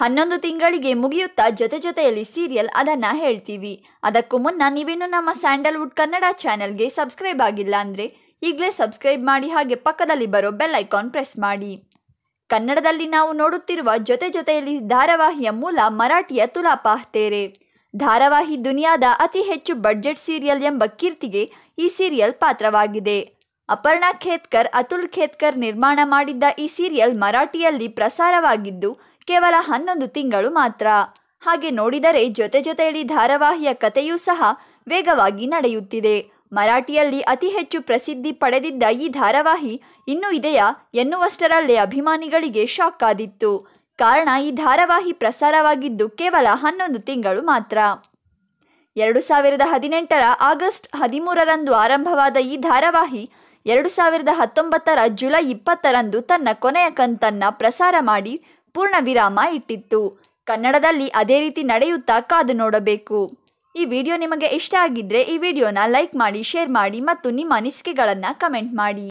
ಹನ್ನೊಂದು ತಿಂಗಳಿಗೆ ಮುಗಿಯುತ್ತಾ ಜೊತೆ ಜೊತೆಯಲ್ಲಿ ಸೀರಿಯಲ್ ಅದನ್ನು ಹೇಳ್ತೀವಿ ಅದಕ್ಕೂ ಮುನ್ನ ನೀವೇನು ನಮ್ಮ ಸ್ಯಾಂಡಲ್ವುಡ್ ಕನ್ನಡ ಚಾನೆಲ್ಗೆ ಸಬ್ಸ್ಕ್ರೈಬ್ ಆಗಿಲ್ಲ ಅಂದರೆ ಈಗಲೇ ಸಬ್ಸ್ಕ್ರೈಬ್ ಮಾಡಿ ಹಾಗೆ ಪಕ್ಕದಲ್ಲಿ ಬರೋ ಬೆಲ್ ಐಕಾನ್ ಪ್ರೆಸ್ ಮಾಡಿ ಕನ್ನಡದಲ್ಲಿ ನಾವು ನೋಡುತ್ತಿರುವ ಜೊತೆ ಜೊತೆಯಲ್ಲಿ ಧಾರಾವಾಹಿಯ ಮೂಲ ಮರಾಠಿಯ ತುಲಾಪಾಹ್ತೇರೆ ಧಾರಾವಾಹಿ ದುನಿಯಾದ ಅತಿ ಹೆಚ್ಚು ಬಡ್ಜೆಟ್ ಸೀರಿಯಲ್ ಎಂಬ ಕೀರ್ತಿಗೆ ಈ ಸೀರಿಯಲ್ ಪಾತ್ರವಾಗಿದೆ ಅಪರ್ಣಾ ಖೇತ್ಕರ್ ಅತುಲ್ ಖೇತ್ಕರ್ ನಿರ್ಮಾಣ ಮಾಡಿದ್ದ ಈ ಸೀರಿಯಲ್ ಮರಾಠಿಯಲ್ಲಿ ಪ್ರಸಾರವಾಗಿದ್ದು ಕೇವಲ ಹನ್ನೊಂದು ತಿಂಗಳು ಮಾತ್ರ ಹಾಗೆ ನೋಡಿದರೆ ಜೊತೆ ಜೊತೆಯಲ್ಲಿ ಧಾರಾವಾಹಿಯ ಕಥೆಯೂ ಸಹ ವೇಗವಾಗಿ ನಡೆಯುತ್ತಿದೆ ಮರಾಠಿಯಲ್ಲಿ ಅತಿ ಹೆಚ್ಚು ಪ್ರಸಿದ್ಧಿ ಪಡೆದಿದ್ದ ಈ ಧಾರಾವಾಹಿ ಇನ್ನೂ ಇದೆಯಾ ಎನ್ನುವಷ್ಟರಲ್ಲೇ ಅಭಿಮಾನಿಗಳಿಗೆ ಶಾಕ್ ಆದಿತ್ತು ಕಾರಣ ಈ ಧಾರಾವಾಹಿ ಪ್ರಸಾರವಾಗಿದ್ದು ಕೇವಲ ಹನ್ನೊಂದು ತಿಂಗಳು ಮಾತ್ರ ಎರಡು ಸಾವಿರದ ಹದಿನೆಂಟರ ಆಗಸ್ಟ್ ಹದಿಮೂರರಂದು ಆರಂಭವಾದ ಈ ಧಾರಾವಾಹಿ ಎರಡು ಸಾವಿರದ ಹತ್ತೊಂಬತ್ತರ ಜುಲೈ ಇಪ್ಪತ್ತರಂದು ತನ್ನ ಕೊನೆಯ ಕಂತನ್ನು ಪ್ರಸಾರ ಮಾಡಿ ಪೂರ್ಣ ವಿರಾಮ ಇಟ್ಟಿತ್ತು ಕನ್ನಡದಲ್ಲಿ ಅದೇ ರೀತಿ ನಡೆಯುತ್ತಾ ಕಾದು ನೋಡಬೇಕು ಈ ವಿಡಿಯೋ ನಿಮಗೆ ಇಷ್ಟ ಆಗಿದ್ರೆ ಈ ವಿಡಿಯೋನ ಲೈಕ್ ಮಾಡಿ ಶೇರ್ ಮಾಡಿ ಮತ್ತು ನಿಮ್ಮ ಅನಿಸಿಕೆಗಳನ್ನು ಕಮೆಂಟ್ ಮಾಡಿ